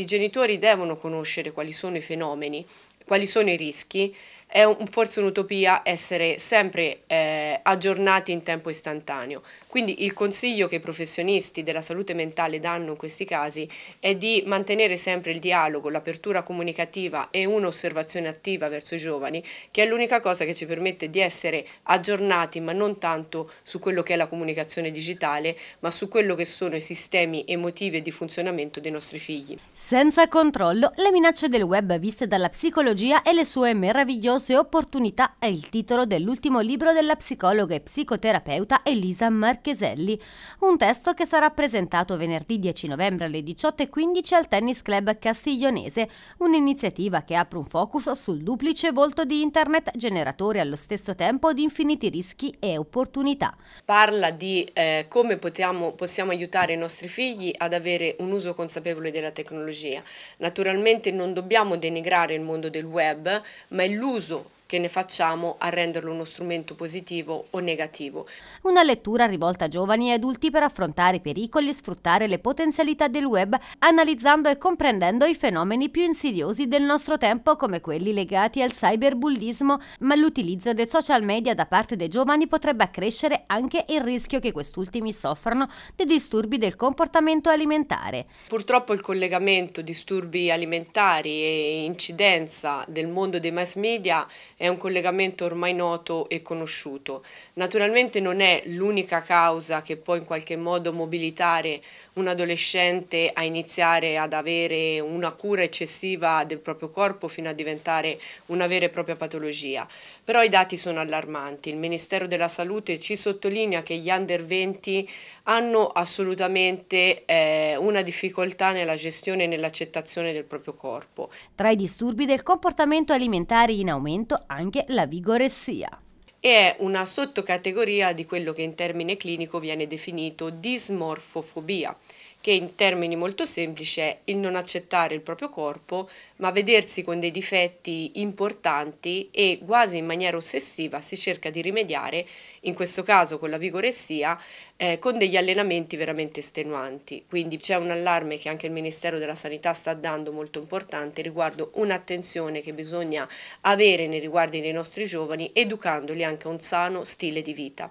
I genitori devono conoscere quali sono i fenomeni, quali sono i rischi, è un, forse un'utopia essere sempre eh, aggiornati in tempo istantaneo. Quindi il consiglio che i professionisti della salute mentale danno in questi casi è di mantenere sempre il dialogo, l'apertura comunicativa e un'osservazione attiva verso i giovani, che è l'unica cosa che ci permette di essere aggiornati, ma non tanto su quello che è la comunicazione digitale, ma su quello che sono i sistemi emotivi e di funzionamento dei nostri figli. Senza controllo, le minacce del web viste dalla psicologia e le sue meravigliose Caos e opportunità è il titolo dell'ultimo libro della psicologa e psicoterapeuta Elisa Marcheselli, un testo che sarà presentato venerdì 10 novembre alle 18.15 al Tennis Club Castiglionese, un'iniziativa che apre un focus sul duplice volto di Internet generatore allo stesso tempo di infiniti rischi e opportunità. Parla di eh, come potiamo, possiamo aiutare i nostri figli ad avere un uso consapevole della tecnologia. Naturalmente non dobbiamo denigrare il mondo del web, ma è l'uso uso che ne facciamo a renderlo uno strumento positivo o negativo. Una lettura rivolta a giovani e adulti per affrontare i pericoli e sfruttare le potenzialità del web, analizzando e comprendendo i fenomeni più insidiosi del nostro tempo come quelli legati al cyberbullismo, ma l'utilizzo dei social media da parte dei giovani potrebbe accrescere anche il rischio che quest'ultimi soffrano di disturbi del comportamento alimentare. Purtroppo il collegamento disturbi alimentari e incidenza del mondo dei mass media è un collegamento ormai noto e conosciuto. Naturalmente non è l'unica causa che può in qualche modo mobilitare un adolescente a iniziare ad avere una cura eccessiva del proprio corpo fino a diventare una vera e propria patologia. Però i dati sono allarmanti, il Ministero della Salute ci sottolinea che gli under 20 hanno assolutamente eh, una difficoltà nella gestione e nell'accettazione del proprio corpo. Tra i disturbi del comportamento alimentare in aumento anche la vigoressia e è una sottocategoria di quello che in termine clinico viene definito dismorfofobia, che in termini molto semplici è il non accettare il proprio corpo, ma vedersi con dei difetti importanti e quasi in maniera ossessiva si cerca di rimediare, in questo caso con la vigoressia, eh, con degli allenamenti veramente estenuanti. Quindi c'è un allarme che anche il Ministero della Sanità sta dando molto importante riguardo un'attenzione che bisogna avere nei riguardi dei nostri giovani, educandoli anche a un sano stile di vita.